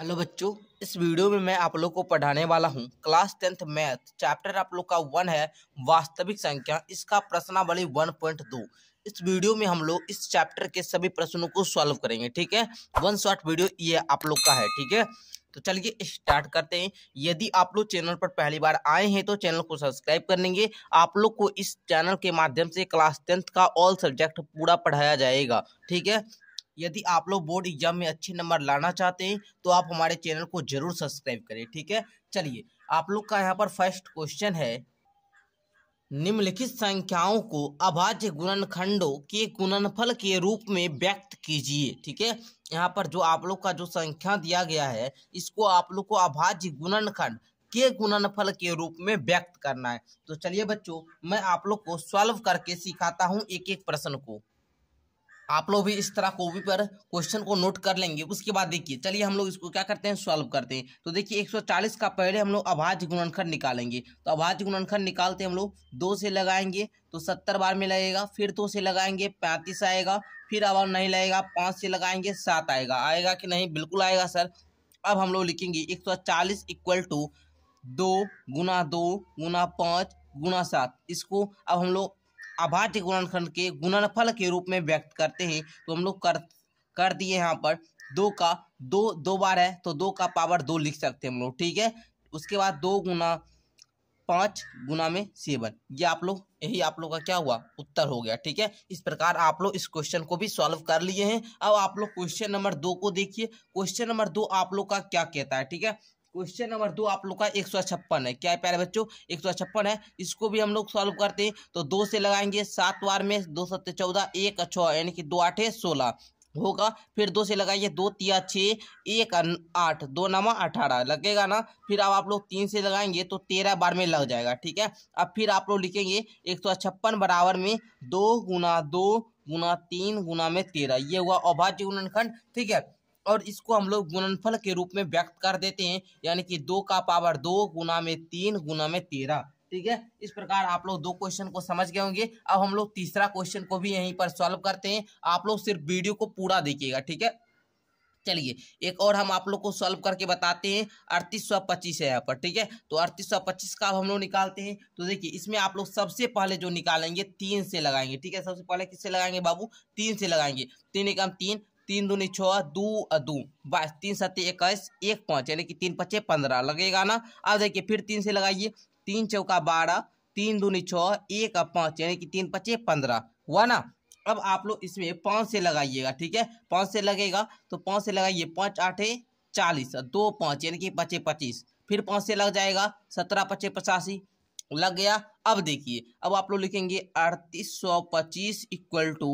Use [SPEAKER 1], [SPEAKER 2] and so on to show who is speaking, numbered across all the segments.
[SPEAKER 1] hello बच्चों इस video में मैं आप लोग को पढ़ाने वाला हूं क्लास टेंथ मैथ चैप्टर आप लोग का वन है वास्तविक संख्या इसका प्रश्नावली वन पॉइंट दो इस वीडियो में हम लोग इस चैप्टर के सभी प्रश्नों को सॉल्व करेंगे ठीक है वन शॉर्ट वीडियो ये आप लोग का है ठीक है तो चलिए स्टार्ट करते हैं यदि आप लोग चैनल पर पहली बार आए हैं तो चैनल को सब्सक्राइब कर लेंगे आप लोग को इस चैनल के माध्यम से क्लास टेंथ का ऑल सब्जेक्ट पूरा पढ़ाया जाएगा ठीक है यदि आप लोग बोर्ड एग्जाम में अच्छे नंबर लाना चाहते हैं तो आप हमारे चैनल को जरूर सब्सक्राइब करें ठीक है चलिए आप लोग का यहाँ पर फर्स्ट क्वेश्चन है निम्नलिखित संख्याओं को अभाज्य गुणनखंडों के गुणनफल के रूप में व्यक्त कीजिए ठीक है यहाँ पर जो आप लोग का जो संख्या दिया गया है इसको आप लोग को अभाज्य गुणनखंड के गुणनफल के रूप में व्यक्त करना है तो चलिए बच्चों मैं आप लोग को सॉल्व करके सिखाता हूँ एक एक प्रश्न को आप लोग भी इस तरह कॉपी पर क्वेश्चन को नोट कर लेंगे उसके बाद देखिए चलिए हम लोग इसको क्या करते हैं सॉल्व करते हैं तो देखिए 140 का पहले हम लोग अभाज्य गुणनखंड निकालेंगे तो अभाज्य गुणनखंड निकालते हम लोग दो से लगाएंगे तो सत्तर बार में लगेगा फिर दो से लगाएंगे पैंतीस आएगा फिर अब नहीं लगेगा पाँच से लगाएंगे सात आएगा आएगा कि नहीं बिल्कुल आएगा सर अब हम लोग लिखेंगे एक सौ चालीस इक्वल टू दो गुना दो गुना पाँच गुना सात इसको अब हम लोग अभाज्य गुणनखंड के गुणनफल के रूप में व्यक्त करते हैं तो हम लोग कर कर दिए यहाँ पर दो का दो दो बार है तो दो का पावर दो लिख सकते हैं हम लोग ठीक है उसके बाद दो गुना पाँच गुना में सेवन ये आप लोग यही आप लोग का क्या हुआ उत्तर हो गया ठीक है इस प्रकार आप लोग इस क्वेश्चन को भी सॉल्व कर लिए हैं अब आप लोग क्वेश्चन नंबर दो को देखिए क्वेश्चन नंबर दो आप लोग का क्या कहता है ठीक है क्वेश्चन नंबर दो आप लोग का एक सौ छप्पन है क्या है प्यारे बच्चों एक सौ छप्पन है इसको भी हम लोग सॉल्व करते हैं तो दो से लगाएंगे सात बार में दो सत्तर चौदह एक छः यानी कि दो आठ सोलह होगा फिर दो से लगाइए दो तिया छः एक आठ दो नवा अठारह लगेगा ना फिर अब आप लोग तीन से लगाएंगे तो तेरह बार में लग जाएगा ठीक है अब फिर आप लोग लिखेंगे एक सौ छप्पन बराबर में दो गुना दो गुना तीन गुना में तेरह ये हुआ अभाज्य गुणनखंड ठीक है और इसको हम लोग गुणनफल के रूप में व्यक्त कर देते हैं यानी कि दो का पावर दो गुना में तीन गुना में तेरह ठीक है इस प्रकार आप लोग दो क्वेश्चन को समझ गए होंगे अब हम लोग तीसरा क्वेश्चन को भी यहीं पर सॉल्व करते हैं आप लोग सिर्फ वीडियो को पूरा देखिएगा ठीक है चलिए एक और हम आप लोग को सॉल्व करके बताते हैं अड़तीस सौ पच्चीस है यहाँ पर ठीक है तो अड़तीस सौ पच्चीस का हम लोग निकालते हैं तो देखिए इसमें आप लोग सबसे पहले जो निकालेंगे तीन से लगाएंगे ठीक है सबसे पहले किससे लगाएंगे बाबू तीन से लगाएंगे तीन हम तीन तीन दूनी छः दो दू बाईस तीन सत्य इक्कीस एक पाँच यानी कि तीन पच्चे पंद्रह लगेगा ना अब देखिए फिर तीन से लगाइए तीन चौका बारह तीन दूनी छः एक और पाँच यानी कि तीन पच्चे पंद्रह हुआ ना अब आप लोग इसमें पाँच से लगाइएगा ठीक है पाँच से लगेगा तो पाँच से लगाइए पाँच आठ चालीस दो पाँच यानी कि पचे पच्चीस फिर पाँच से लग जाएगा सत्रह पचे पचासी लग गया अब देखिए अब आप लोग लिखेंगे अड़तीस सौ पच्चीस इक्वल टू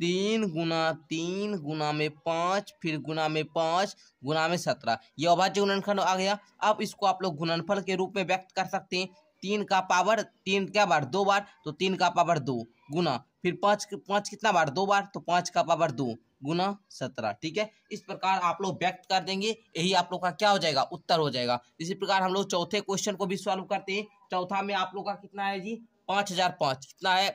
[SPEAKER 1] तीन गुना तीन गुना में पाँच फिर गुना में पाँच गुना में सत्रह ये अभाज्य गुणनखंड आ गया अब इसको आप लोग गुणनफल के रूप में व्यक्त कर सकते हैं तीन का पावर तीन क्या बार दो बार तो तीन का पावर दो गुना फिर पाँच पाँच कितना बार दो बार तो पाँच का पावर दो गुना सत्रह ठीक है इस प्रकार आप लोग व्यक्त कर देंगे यही आप लोग का क्या हो जाएगा उत्तर हो जाएगा इसी प्रकार हम लोग चौथे क्वेश्चन को भी सॉल्व करते हैं चौथा में आप लोग का कितना है जी पाँच हजार पाँच कितना है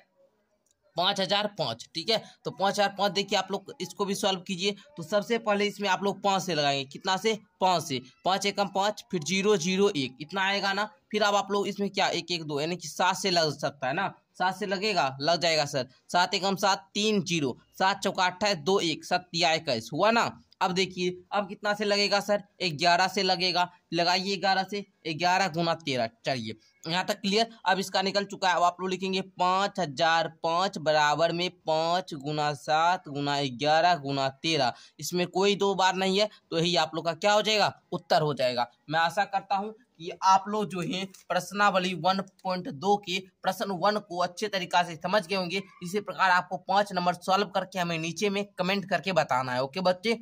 [SPEAKER 1] पाँच हज़ार पाँच ठीक है तो पाँच हज़ार पाँच देखिए आप लोग इसको भी सॉल्व कीजिए तो सबसे पहले इसमें आप लोग पाँच से लगाएंगे कितना से पाँच से पाँच एकम पाँच फिर जीरो जीरो एक इतना आएगा ना फिर अब आप लोग इसमें क्या एक एक दो यानी कि सात से लग सकता है ना सात से लगेगा लग जाएगा सर सात एकम सात तीन जीरो सात चौका अट्ठाईस दो एक सत्या इक्कीस हुआ ना अब देखिए अब कितना से लगेगा सर ग्यारह से लगेगा लगाइए ग्यारह से ग्यारह गुना तेरह चलिए यहाँ तक क्लियर अब इसका निकल चुका है अब आप लोग लिखेंगे पाँच हजार पाँच बराबर में पाँच गुना सात गुना ग्यारह गुना तेरह इसमें कोई दो बार नहीं है तो यही आप लोग का क्या हो जाएगा उत्तर हो जाएगा मैं आशा करता हूँ कि आप लोग जो है प्रश्नावली 1.2 के प्रश्न वन को अच्छे तरीका से समझ गए होंगे इसी प्रकार आपको पाँच नंबर सॉल्व करके हमें नीचे में कमेंट करके बताना है ओके बच्चे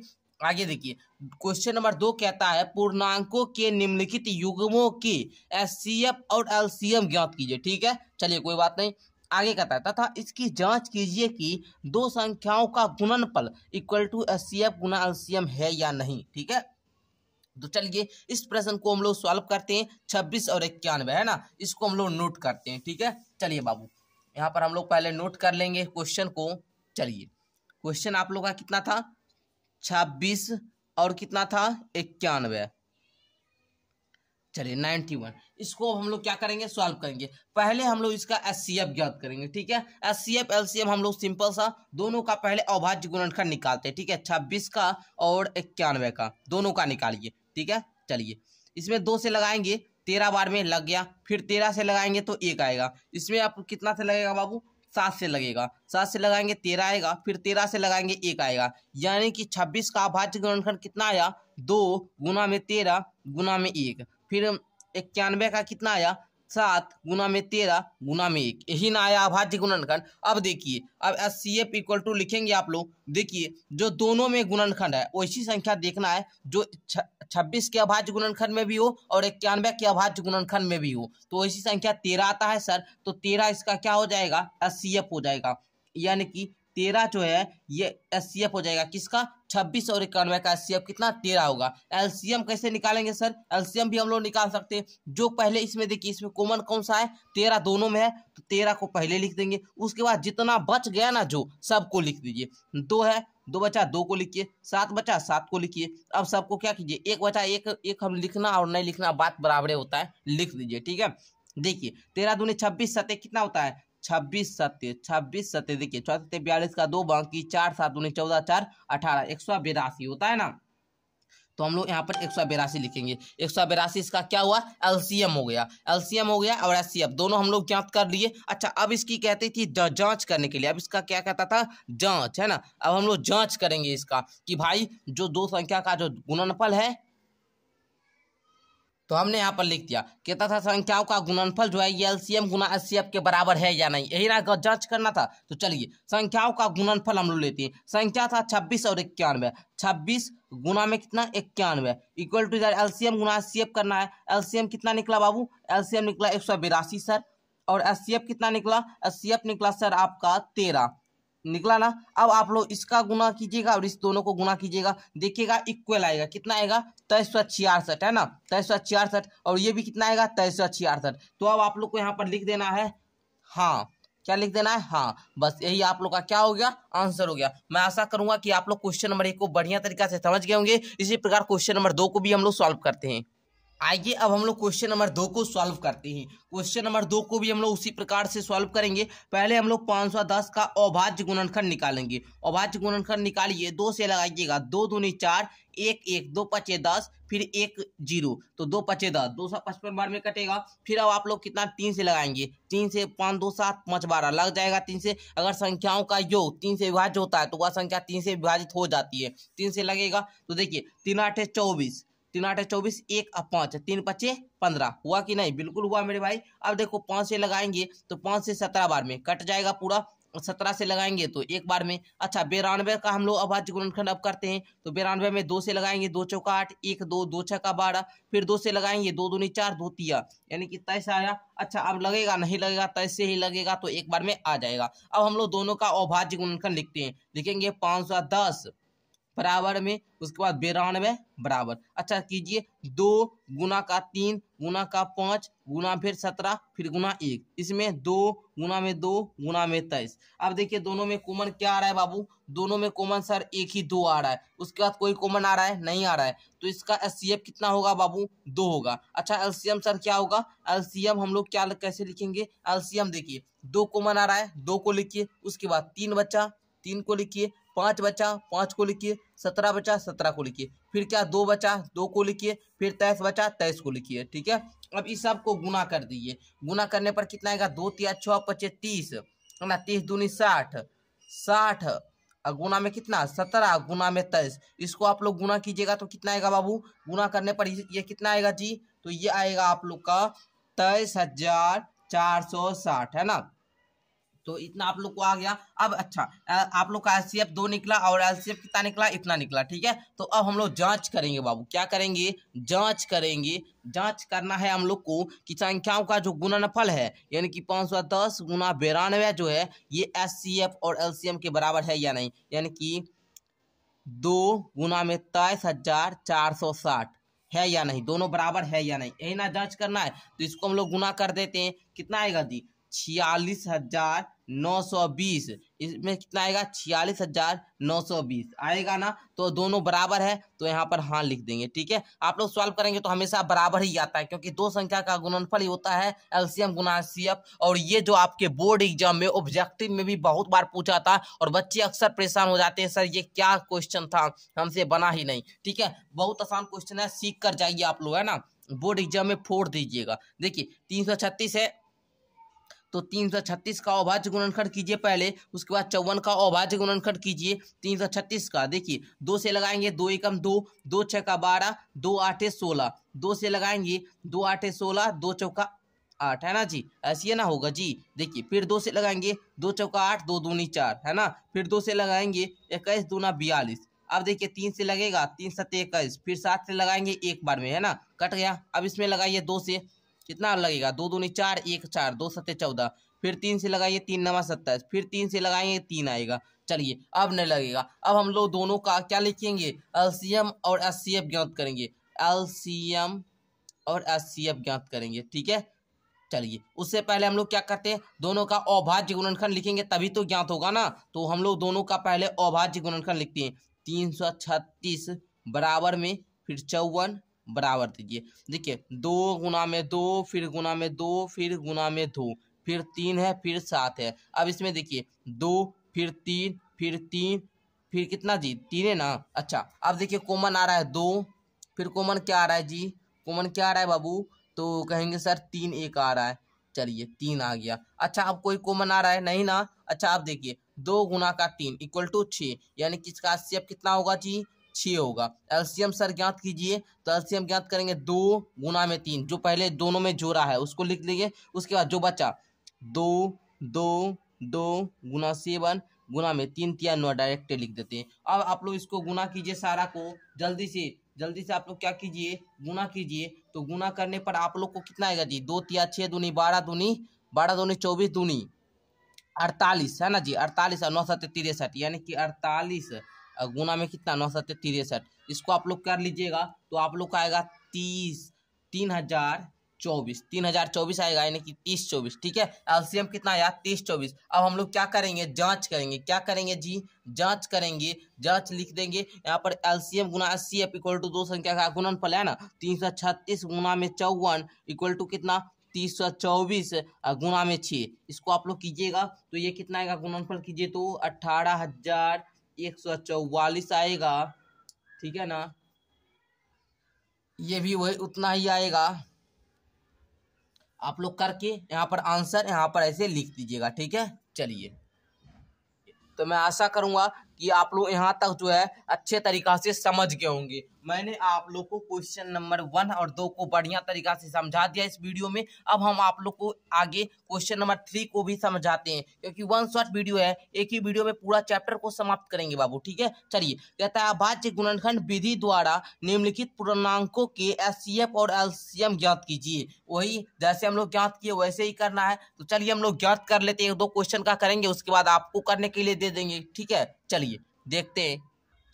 [SPEAKER 1] आगे देखिए क्वेश्चन नंबर दो कहता है पूर्णांकों के निम्नलिखित युग्मों की एस और एल ज्ञात कीजिए ठीक है चलिए कोई बात नहीं आगे कहता है तथा इसकी जांच कीजिए कि दो संख्याओं का गुणनफल equal to H C F गुना एलसीएम है या नहीं ठीक है तो चलिए इस प्रश्न को हम लोग सॉल्व करते हैं छब्बीस और इक्यानवे है ना इसको हम लोग नोट करते हैं ठीक है चलिए बाबू यहाँ पर हम लोग पहले नोट कर लेंगे क्वेश्चन को चलिए क्वेश्चन आप लोग का कितना था छब्बीस और कितना था इक्यानवे चलिए नाइन्टी वन इसको हम लोग क्या करेंगे सॉल्व करेंगे पहले हम लोग इसका एस सी एफ ज्ञात करेंगे ठीक है H C F L C F हम लोग सिंपल सा दोनों का पहले अभाज्य गुणनखंड निकालते हैं ठीक है छब्बीस का और इक्यानवे का दोनों का निकालिए ठीक है चलिए इसमें दो से लगाएंगे तेरह बार में लग गया फिर तेरह से लगाएंगे तो एक आएगा इसमें आप कितना से लगेगा बाबू सात से लगेगा सात से लगाएंगे तेरह आएगा फिर तेरह से लगाएंगे एक आएगा यानी कि छब्बीस का अभाज्य गुणनखंड कितना आया दो गुना में तेरह गुना में एक फिर इक्यानवे का कितना आया सात गुना में तेरह गुना में एक यही ना आया अभाज्य गुणनखंड अब देखिए अब H C F equal to लिखेंगे आप लोग देखिए जो दोनों में गुणनखंड है वैसी संख्या देखना है जो छब्बीस के अभाज्य गुणनखंड में भी हो और इक्यानवे के अभाज्य गुणनखंड में भी हो तो वैसी संख्या तेरह आता है सर तो तेरह इसका क्या हो जाएगा एस सी एफ हो जाएगा यानी कि तेरह जो है ये एस हो जाएगा किसका छब्बीस और इक्यानवे का एस कितना तेरह होगा एलसीएम कैसे निकालेंगे सर एलसीएम भी हम लोग निकाल सकते हैं जो पहले इसमें देखिए इसमें कॉमन कौन सा है तेरह दोनों में है तो तेरह को पहले लिख देंगे उसके बाद जितना बच गया ना जो सबको लिख दीजिए दो है दो बचा दो को लिखिए सात बचा सात को लिखिए अब सबको क्या कीजिए एक बचा एक एक हम लिखना और नहीं लिखना बात बराबर होता है लिख दीजिए ठीक है देखिए तेरह दूनी छब्बीस सतह कितना होता है छब्बीस सत्य छब्बीस सत्य देखिए चौथे बयालीस का दो बाकी चार सात उन्नीस चौदह चार अठारह एक सौ बिरासी होता है ना तो हम लोग यहाँ पर एक सौ बिरासी लिखेंगे एक सौ बिरासी इसका क्या हुआ एलसीएम हो गया एलसीएम हो गया और एस दोनों हम लोग ज्ञात कर लिए अच्छा अब इसकी कहती थी जांच करने के लिए अब इसका क्या कहता था जांच है ना अब हम लोग जांच करेंगे इसका कि भाई जो दो संख्या का जो गुणनफल है तो हमने यहाँ पर लिख दिया कहता था संख्याओं का गुणनफल जो है ये एलसीएम गुना एफ़ के बराबर है या नहीं यही ना जांच करना था तो चलिए संख्याओं का गुणनफल हम लोग लेते हैं संख्या था छब्बीस और इक्यानवे छब्बीस गुना में कितना इक्यानवे इक्वल टू इधर एलसीएम गुना एफ करना है एलसीएम कितना निकला बाबू एलसीएम निकला एक सौ बिरासी सर और एफ कितना निकला एफ निकला सर आपका तेरह निकला ना अब आप लोग इसका गुना कीजिएगा और इस दोनों को गुना कीजिएगा देखिएगा इक्वल आएगा कितना आएगा तेईस सौ छियासठ है ना तेईस सौ छियासठ और ये भी कितना आएगा तेईस सौ छियासठ तो अब आप लोग को यहाँ पर लिख देना है हाँ क्या लिख देना है हाँ बस यही आप लोग का क्या हो गया आंसर हो गया मैं आशा करूंगा कि आप लोग क्वेश्चन नंबर एक को बढ़िया तरीका से समझ गए होंगे इसी प्रकार क्वेश्चन नंबर दो को भी हम लोग सॉल्व करते हैं आइए अब हम लोग क्वेश्चन नंबर दो को सॉल्व करते हैं क्वेश्चन नंबर दो को भी हम लोग उसी प्रकार से सॉल्व करेंगे पहले हम लोग पाँच सौ दस का अभाज्य गुणनखंड निकालेंगे अभाज्य गुणनखंड निकालिए दो से लगाइएगा दो दूनी चार एक एक दो पचे दस फिर एक जीरो तो दो पचे दस दो सौ पचपन बार में कटेगा फिर अब आप लोग कितना तीन से लगाएंगे तीन से पाँच दो सात पाँच बारह लग जाएगा तीन से अगर संख्याओं का योग तीन से विभाज्य होता है तो वह संख्या तीन से विभाजित हो जाती है तीन से लगेगा तो देखिए तीन आठ है चौबीस तीन आठ चौबीस एक और पाँच तीन पच्चे पंद्रह हुआ कि नहीं बिल्कुल हुआ मेरे भाई अब देखो पाँच से लगाएंगे तो पाँच से सत्रह बार में कट जाएगा पूरा सत्रह से लगाएंगे तो एक बार में अच्छा बिरानवे का हम लोग अभाज्य गुणनखंड अब करते हैं तो बिरानवे में दो से लगाएंगे दो चौका आठ एक दो दो छः का बारह फिर दो से लगाएंगे दो दूनी चार दो तिया यानी कि तेईस आया अच्छा अब लगेगा नहीं लगेगा तेईस से ही लगेगा तो एक बार में आ जाएगा अब हम लोग दोनों का अभाज्य गुणनखंड लिखते हैं लिखेंगे पाँच सौ दस बराबर में उसके बाद बिरानवे बराबर अच्छा कीजिए दो गुना का तीन गुना का पाँच गुना फिर सत्रह फिर गुना एक इसमें दो गुना में दो गुना में तेईस अब देखिए दोनों में कॉमन क्या आ रहा है बाबू दोनों में कॉमन सर एक ही दो आ रहा है उसके बाद कोई कॉमन आ रहा है नहीं आ रहा है तो इसका एल कितना होगा बाबू दो होगा अच्छा एल सर क्या होगा एल हम लोग क्या कैसे लिखेंगे एल देखिए दो कॉमन आ रहा है दो को लिखिए उसके बाद तीन बच्चा तीन को लिखिए पाँच बचा पाँच को लिखिए सत्रह बचा सत्रह को लिखिए फिर क्या दो बचा दो को लिखिए फिर तेईस बचा तेईस को लिखिए ठीक है अब इस सब को गुना कर दीजिए गुना करने पर कितना आएगा दो तीस छः पच्चीस तीस है ना तीस दूनी साठ साठ और गुना में कितना सत्रह गुना में तेईस इसको आप लोग गुना कीजिएगा तो कितना आएगा बाबू गुना करने पर ये कितना आएगा जी तो ये आएगा आप लोग का तेईस हजार चार सौ साठ है ना तो इतना आप लोग को आ गया अब अच्छा आप लोग का एल दो निकला और एल कितना निकला इतना निकला ठीक है तो अब हम लोग जांच करेंगे बाबू क्या करेंगे जांच करेंगे जांच करना है हम लोग को कि संख्याओं का जो गुणनफल है यानी कि पाँच सौ दस गुना बिरानवे जो है ये एस और एल के बराबर है या नहीं यानी कि दो गुना में तेईस हजार चार सौ साठ है या नहीं दोनों बराबर है या नहीं यही ना जांच करना है तो इसको हम लोग गुना कर देते हैं कितना आएगा जी छियालीस हजार नौ सौ बीस इसमें कितना आएगा छियालीस हजार नौ सौ बीस आएगा ना तो दोनों बराबर है तो यहाँ पर हाँ लिख देंगे ठीक है आप लोग सॉल्व करेंगे तो हमेशा बराबर ही आता है क्योंकि दो संख्या का गुणनफल ही होता है एलसीएम गुना सीएफ और ये जो आपके बोर्ड एग्जाम में ऑब्जेक्टिव में भी बहुत बार पूछा था और बच्चे अक्सर परेशान हो जाते हैं सर ये क्या क्वेश्चन था हमसे बना ही नहीं ठीक है बहुत आसान क्वेश्चन है सीख कर जाइए आप लोग है ना बोर्ड एग्जाम में फोड़ दीजिएगा देखिए तीन है तो तीन सौ छत्तीस का अभाज्य गुणनखंड कीजिए पहले उसके बाद चौवन का अभाज्य गुणनखंड कीजिए तीन सौ छत्तीस का देखिए दो से लगाएंगे दो एकम दो दो छः का बारह दो आठे सोलह दो से लगाएंगे दो आठे सोलह दो चौका आठ है ना जी ऐसी ना होगा जी देखिए फिर दो से लगाएंगे दो चौका आठ दो दूनी चार है ना फिर दो से लगाएंगे इक्कीस दूना बयालीस अब देखिए तीन से लगेगा तीन सत्य इक्कीस फिर सात से लगाएंगे एक बार में है ना कट गया अब इसमें लगाइए दो से कितना लगेगा दो नहीं चार एक चार दो सत्ते चौदह फिर तीन से लगाइए तीन नवा सत्ताईस फिर तीन से लगाएंगे तीन आएगा चलिए अब नहीं लगेगा अब हम लोग दोनों का क्या लिखेंगे एलसीएम और एस ज्ञात करेंगे एल और एस ज्ञात करेंगे ठीक है चलिए उससे पहले हम लोग क्या करते हैं दोनों का अभाज्य गुणनखंड लिखेंगे तभी तो ज्ञात होगा ना तो हम लोग दोनों का पहले अभाज्य गुणनखंड लिखते हैं तीन सौ छत्तीस बराबर में फिर चौवन बराबर दीजिए देखिए दो गुना में दो फिर गुना में दो फिर गुना में दो फिर तीन है फिर सात है अब इसमें देखिए दो फिर तीन फिर तीन फिर कितना जी तीन है ना अच्छा अब देखिए कॉमन आ रहा है दो फिर कॉमन क्या आ रहा है जी कॉमन क्या आ रहा है बाबू तो कहेंगे सर तीन एक आ रहा है चलिए तीन आ गया अच्छा अब कोई कॉमन आ रहा है नहीं ना अच्छा आप देखिए दो गुना का तीन इक्वल टू छः यानी किसका सी कितना होगा जी छः होगा एलसीएम सर ज्ञात कीजिए तो एलसीएम ज्ञात करेंगे दो गुना में तीन जो पहले दोनों में जोड़ा है उसको लिख लीजिए उसके बाद जो बचा दो दो दो गुना सेवन गुना में तीन तिया नौ डायरेक्ट लिख देते हैं अब आप लोग इसको गुना कीजिए सारा को जल्दी से जल्दी से आप लोग क्या कीजिए गुना कीजिए तो गुना करने पर आप लोग को कितना आएगा जी दो तिया छः दूनी बारह दूनी बारह दूनी चौबीस दूनी अड़तालीस है ना जी अड़तालीस और नौ सत्य तिरसठ यानी कि अड़तालीस गुना में कितना नौ सत्य तिरसठ इसको आप लोग कर लीजिएगा तो आप लोग का आएगा तीस तीन हजार चौबीस तीन हजार चौबीस आएगा यानी कि तीस चौबीस ठीक है एलसीएम कितना आया तीस चौबीस अब हम लोग क्या करेंगे जांच करेंगे क्या करेंगे जी जांच करेंगे जांच लिख देंगे यहाँ पर एलसीएम गुना H C F equal to दो संख्या का गुणन फल है ना तीन सौ छत्तीस गुना में चौवन इक्वल टू कितना तीस सौ चौबीस गुना में छः इसको आप लोग कीजिएगा तो ये कितना आएगा गुणनफल कीजिए तो अट्ठारह हजार एक सौ चौवालीस आएगा ठीक है ना ये भी वही उतना ही आएगा आप लोग करके यहाँ पर आंसर यहाँ पर ऐसे लिख दीजिएगा ठीक है चलिए तो मैं आशा करूँगा कि आप लोग यहाँ तक जो है अच्छे तरीका से समझ गए होंगे मैंने आप लोग को क्वेश्चन नंबर वन और दो को बढ़िया तरीका से समझा दिया इस वीडियो में अब हम आप लोग को आगे क्वेश्चन नंबर थ्री को भी समझाते हैं क्योंकि वन शॉर्ट वीडियो है एक ही वीडियो में पूरा चैप्टर को समाप्त करेंगे बाबू ठीक है चलिए कहता है भाज्य गुणनखंड विधि द्वारा निम्नलिखित पूर्णांकों के एस और एल ज्ञात कीजिए वही जैसे हम लोग ज्ञात किए वैसे ही करना है तो चलिए हम लोग ज्ञात कर लेते हैं दो क्वेश्चन का करेंगे उसके बाद आपको करने के लिए दे देंगे ठीक है चलिए देखते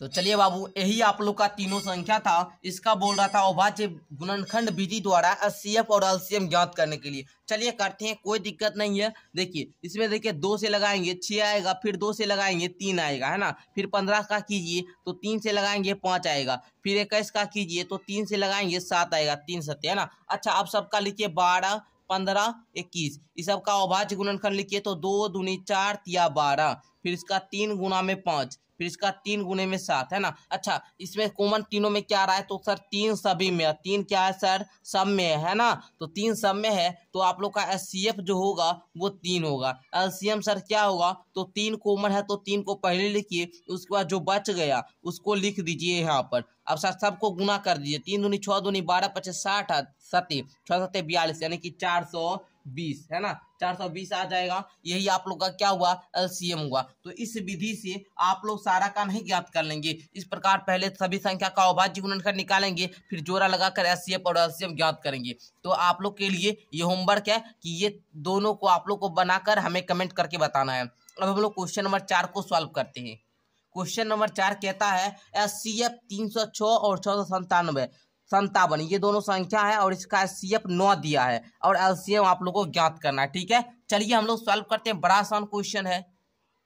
[SPEAKER 1] तो चलिए बाबू यही आप लोग का तीनों संख्या था इसका बोल रहा था अभाज्य गुणनखंड विधि द्वारा एस और एल ज्ञात करने के लिए चलिए करते हैं कोई दिक्कत नहीं है देखिए इसमें देखिए दो से लगाएंगे छः आएगा फिर दो से लगाएंगे तीन आएगा है ना फिर पंद्रह का कीजिए तो तीन से लगाएंगे पाँच आएगा फिर इक्कीस का कीजिए तो तीन से लगाएंगे सात आएगा तीन सत्य है ना अच्छा आप सबका लिखिए बारह पंद्रह इक्कीस इस सबका अभाज्य गुणनखंड लिखिए तो दो दूनी चार या बारह फिर इसका तीन गुना में पाँच फिर इसका तीन गुने में सात है ना अच्छा इसमें कॉमन तीनों में क्या आ रहा है तो सर तीन सभी में तीन क्या है सर सब में है ना तो तीन सब में है तो आप लोग का एस जो होगा वो तीन होगा एल सर क्या होगा तो तीन कॉमन है तो तीन को पहले लिखिए उसके बाद जो बच गया उसको लिख दीजिए यहाँ पर अब सर सबको गुना कर दीजिए तीन दूनी छः दूनी बारह पच्चीस साठ आठ सती छः सत्ते बयालीस यानी कि चार सौ बीस है ना चार सौ बीस आ जाएगा यही आप लोग का क्या हुआ एलसीएम हुआ तो इस विधि से आप लोग सारा का नहीं ज्ञात कर लेंगे इस प्रकार पहले सभी संख्या का अभाज्य गुणनखंड कर निकालेंगे फिर जोड़ा लगाकर एस और एलसीएम ज्ञात करेंगे तो आप लोग के लिए ये होमवर्क है कि ये दोनों को आप लोग को बनाकर हमें कमेंट करके बताना है अब हम लोग क्वेश्चन नंबर चार को सॉल्व करते हैं क्वेश्चन नंबर चार कहता है एस सी एफ तीन सौ छः और छः सौ संतानवे संतावन ये दोनों संख्या है और इसका एस सी एफ नौ दिया है और एलसीएम आप लोगों को ज्ञात करना है ठीक है चलिए हम लोग सॉल्व करते हैं बड़ा आसान क्वेश्चन है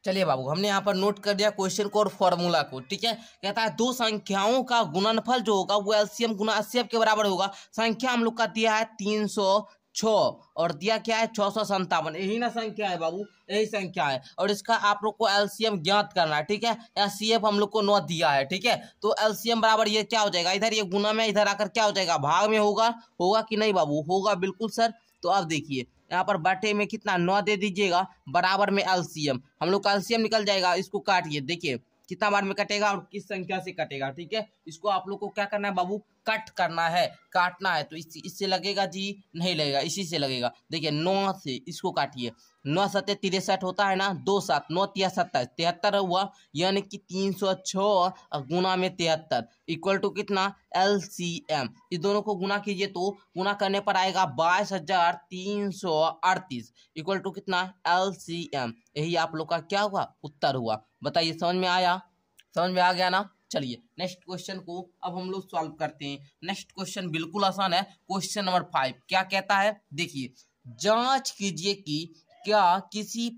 [SPEAKER 1] चलिए बाबू हमने यहाँ पर नोट कर दिया क्वेश्चन को और फॉर्मूला को ठीक है कहता है दो संख्याओं का गुणनफल जो होगा वो एलसीएम गुना एफ के बराबर होगा संख्या हम लोग का दिया है तीन सौ छ और दिया क्या है छः सौ संतावन यही ना संख्या है बाबू यही संख्या है और इसका आप लोग को एलसीएम ज्ञात करना है ठीक है या सीएफ हम लोग को नौ दिया है ठीक है तो एलसीएम बराबर ये क्या हो जाएगा इधर ये गुना में इधर आकर क्या हो जाएगा भाग में होगा होगा कि नहीं बाबू होगा बिल्कुल सर तो आप देखिए यहाँ पर बटे में कितना नौ दे दीजिएगा बराबर में एलसीएम हम लोग का एलसीएम निकल जाएगा इसको काटिए देखिए कितना बार में कटेगा और किस संख्या से कटेगा ठीक है इसको आप लोग को क्या करना है बाबू कट करना है काटना है तो इस इससे लगेगा जी नहीं लगेगा इसी से लगेगा देखिए नौ से इसको काटिए नौ सत्य तिरसठ होता है ना दो सात नौ तिया सत्ताईस तिहत्तर हुआ यानी कि तीन सौ छः गुना में तिहत्तर इक्वल टू कितना एल सी एम इस दोनों को गुना कीजिए तो गुना करने पर आएगा बाईस हजार तीन सौ अड़तीस इक्वल टू कितना एल सी एम यही आप लोग का क्या हुआ उत्तर हुआ बताइए समझ में आया समझ में आ गया ना चलिए नेक्स्ट क्वेश्चन को अब हम लोग सॉल्व करते हैं नेक्स्ट क्वेश्चन बिल्कुल आसान है क्वेश्चन नंबर फाइव क्या कहता है देखिए जांच कीजिए कि क्या किसी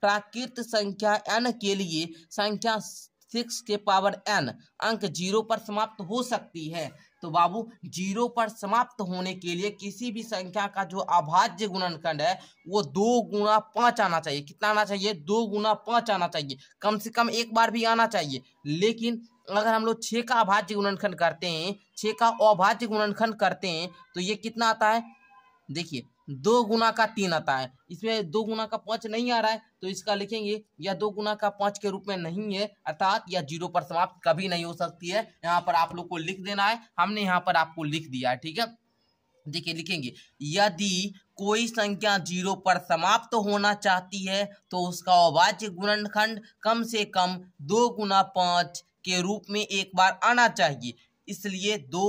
[SPEAKER 1] प्राकृत संख्या एन के लिए संख्या सिक्स के पावर एन अंक जीरो पर समाप्त हो सकती है तो बाबू जीरो पर समाप्त होने के लिए किसी भी संख्या का जो अभाज्य गुणनखंड है वो दो गुणा पाँच आना चाहिए कितना आना चाहिए दो गुणा पाँच आना चाहिए कम से कम एक बार भी आना चाहिए लेकिन अगर हम लोग छः का अभाज्य गुणनखंड करते हैं छः का अभाज्य गुणनखंड करते हैं तो ये कितना आता है देखिए दो गुना का तीन आता है इसमें दो गुना का पाँच नहीं आ रहा है तो इसका लिखेंगे या दो गुना का पाँच के रूप में नहीं है अर्थात या जीरो पर समाप्त कभी नहीं हो सकती है यहाँ पर आप लोग को लिख देना है हमने यहाँ पर आपको लिख दिया है ठीक है देखिए लिखेंगे यदि कोई संख्या जीरो पर समाप्त तो होना चाहती है तो उसका अवाच्य गुणनखंड कम से कम दो गुना पाँच के रूप में एक बार आना चाहिए इसलिए दो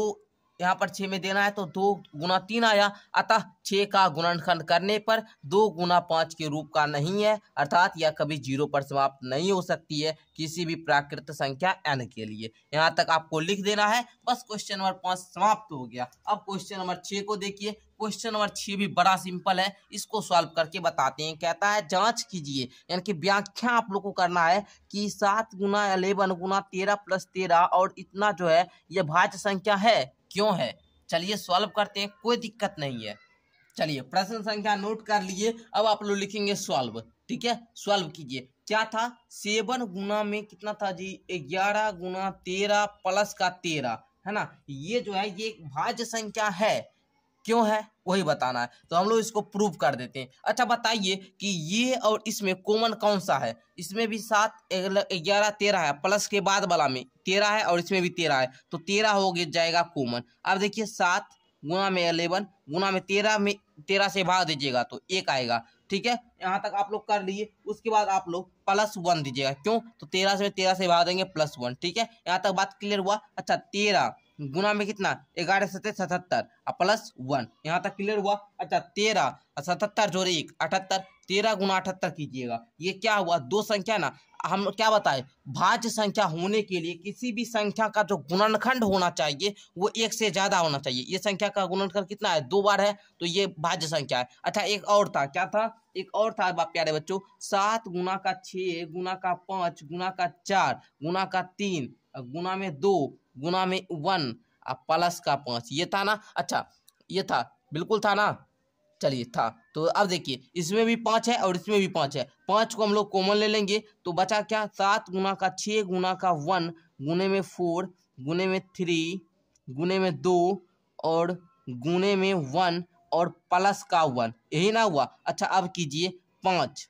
[SPEAKER 1] यहाँ पर छः में देना है तो दो गुना तीन आया अतः छः का गुणनखंड करने पर दो गुना पाँच के रूप का नहीं है अर्थात यह कभी जीरो पर समाप्त नहीं हो सकती है किसी भी प्राकृत संख्या एन के लिए यहाँ तक आपको लिख देना है बस क्वेश्चन नंबर पाँच समाप्त हो गया अब क्वेश्चन नंबर छः को देखिए क्वेश्चन नंबर छह भी बड़ा सिंपल है इसको सॉल्व करके बताते हैं कहता है जांच कीजिए यानी कि व्याख्या आप लोग को करना है कि सात गुना अलेवन गुना तेरह प्लस तेरह और इतना जो है यह भाज्य संख्या है क्यों है चलिए सॉल्व करते हैं कोई दिक्कत नहीं है चलिए प्रश्न संख्या नोट कर लिए अब आप लोग लिखेंगे सॉल्व ठीक है सॉल्व कीजिए क्या था सेवन गुना में कितना था जी ग्यारह गुना तेरह प्लस का तेरह है ना ये जो है ये भाज्य संख्या है क्यों है वही बताना है तो हम लोग इसको प्रूव कर देते हैं अच्छा बताइए कि ये और इसमें कॉमन कौन सा है इसमें भी सात ग्यारह तेरह है प्लस के बाद वाला में तेरह है और इसमें भी तेरह है तो तेरह हो गया जाएगा कॉमन अब देखिए सात गुना में अलेवन गुना में तेरह में तेरह से भाग दीजिएगा तो एक आएगा ठीक है यहाँ तक आप लोग कर लिए उसके बाद आप लोग प्लस वन दीजिएगा क्यों तो तेरह से तेरह से भाग देंगे प्लस वन ठीक है यहाँ तक बात क्लियर हुआ अच्छा तेरह गुना में कितना ग्यारह सत्य सतहत्तर प्लस वन यहाँ तक क्लियर हुआ अच्छा तेरह सतहत्तर जोड़े एक अठहत्तर तेरह गुना अठहत्तर कीजिएगा ये क्या हुआ दो संख्या ना हम क्या बताए भाज्य संख्या होने के लिए किसी भी संख्या का जो गुणनखंड होना चाहिए वो एक से ज्यादा होना चाहिए ये संख्या का गुणनखंड कितना है दो बार है तो ये भाज्य संख्या है अच्छा एक और था क्या था एक और था बाप प्यारे बच्चों सात गुना का छः गुना का पाँच गुना का चार गुना का तीन गुना में दो गुना में वन और प्लस का पाँच ये था ना अच्छा ये था बिल्कुल था ना चलिए था तो अब देखिए इसमें भी पाँच है और इसमें भी पाँच है पाँच को हम लोग कॉमन ले लेंगे तो बचा क्या सात गुना का छः गुना का वन गुने में फोर गुने में थ्री गुने में दो और गुने में वन और प्लस का वन यही ना हुआ अच्छा अब कीजिए पाँच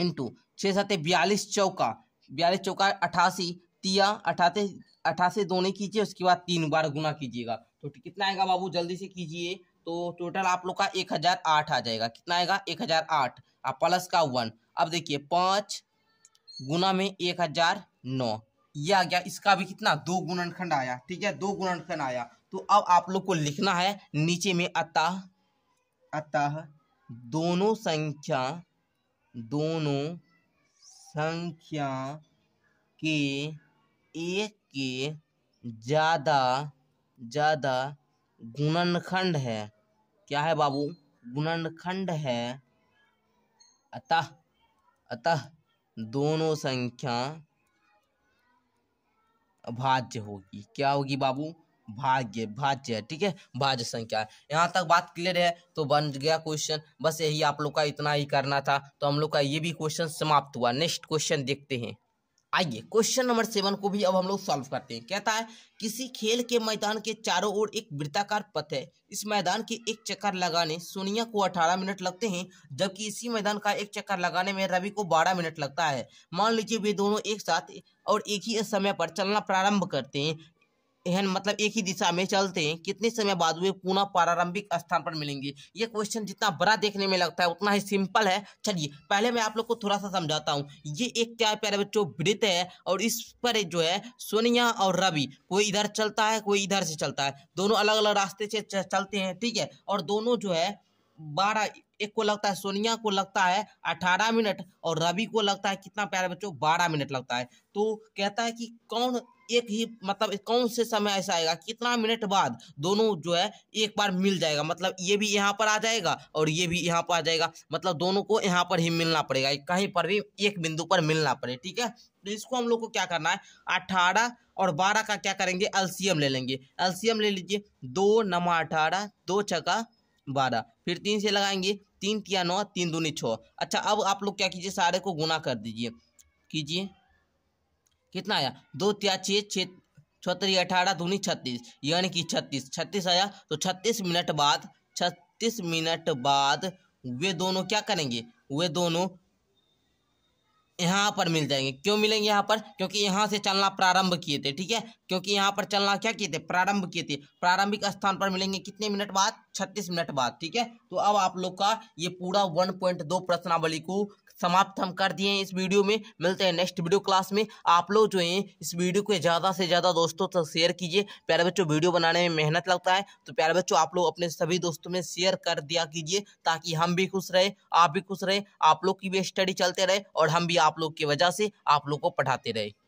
[SPEAKER 1] इंटू छः सात बयालीस चौका बयालीस चौका अठासी तिया अठाते अठासी दोने कीजिए उसके बाद तीन बार गुना कीजिएगा तो कितना आएगा बाबू जल्दी से कीजिए तो टोटल आप लोग का एक हजार आठ आ जाएगा कितना आएगा एक हजार आठ आप प्लस का वन अब देखिए पाँच गुना में एक हजार नौ ये आ गया इसका भी कितना दो गुणनखंड आया ठीक है दो गुणनखंड आया तो अब आप लोग को लिखना है नीचे में अतः अतः दोनों संख्या दोनों संख्या के एक के ज़्यादा ज़्यादा गुणनखंड है क्या है बाबू गुणनखंड है अतः अतः दोनों संख्या भाज्य होगी क्या होगी बाबू भाग्य भाज्य है ठीक है भाज्य संख्या यहाँ तक बात क्लियर है तो बन गया क्वेश्चन बस यही आप लोग का इतना ही करना था तो हम लोग का ये भी क्वेश्चन समाप्त हुआ नेक्स्ट क्वेश्चन देखते हैं आइए क्वेश्चन नंबर सेवन को भी अब हम लोग सॉल्व करते हैं कहता है किसी खेल के मैदान के चारों ओर एक वृत्ताकार पथ है इस मैदान के एक चक्कर लगाने सोनिया को 18 मिनट लगते हैं जबकि इसी मैदान का एक चक्कर लगाने में रवि को 12 मिनट लगता है मान लीजिए वे दोनों एक साथ और एक ही समय पर चलना प्रारंभ करते हैं एहन मतलब एक ही दिशा में चलते हैं कितने समय बाद वे पुनः प्रारंभिक स्थान पर मिलेंगे ये क्वेश्चन जितना बड़ा देखने में लगता है उतना ही सिंपल है चलिए पहले मैं आप लोग को थोड़ा सा समझाता हूँ ये एक क्या प्यारे बच्चों वृत्त है और इस पर जो है सोनिया और रवि कोई इधर चलता है कोई इधर से चलता है दोनों अलग अलग रास्ते से चलते हैं ठीक है और दोनों जो है बारह एक को लगता है सोनिया को लगता है अठारह मिनट और रवि को लगता है कितना प्यारे बच्चों बारह मिनट लगता है तो कहता है कि कौन एक ही मतलब कौन से समय ऐसा आएगा कितना मिनट बाद दोनों जो है एक बार मिल जाएगा मतलब ये भी यहाँ पर आ जाएगा और ये भी यहाँ पर आ जाएगा मतलब दोनों को यहाँ पर ही मिलना पड़ेगा कहीं पर भी एक बिंदु पर मिलना पड़े ठीक है तो इसको हम लोग को क्या करना है अठारह और बारह का क्या करेंगे एल्सियम ले लेंगे एल्सियम ले लीजिए दो नमा अठारह दो छका बारह फिर तीन से लगाएंगे तीन तिया नौ तीन दूनी छः अच्छा अब आप लोग क्या कीजिए सारे को गुना कर दीजिए कीजिए कितना आया दो तिया छः छः छत्तीस अठारह दूनी छत्तीस यानी कि छत्तीस छत्तीस आया तो छत्तीस मिनट बाद छत्तीस मिनट बाद वे दोनों क्या करेंगे वे दोनों यहाँ पर मिल जाएंगे क्यों मिलेंगे यहाँ पर क्योंकि यहाँ से चलना प्रारंभ किए थे ठीक है क्योंकि यहाँ पर चलना क्या किए थे प्रारंभ किए थे प्रारंभिक स्थान पर मिलेंगे कितने मिनट बाद छत्तीस मिनट बाद ठीक है तो अब आप लोग का ये पूरा वन पॉइंट दो प्रश्नावली को समाप्त हम कर दिए हैं इस वीडियो में मिलते हैं नेक्स्ट वीडियो क्लास में आप लोग जो हैं इस वीडियो को ज़्यादा से ज़्यादा दोस्तों तक शेयर कीजिए प्यारे बच्चों वीडियो बनाने में मेहनत लगता है तो प्यारे बच्चों आप लोग अपने सभी दोस्तों में शेयर कर दिया कीजिए ताकि हम भी खुश रहे आप भी खुश रहे आप लोग की भी स्टडी चलते रहे और हम भी आप लोग की वजह से आप लोग को पढ़ाते रहे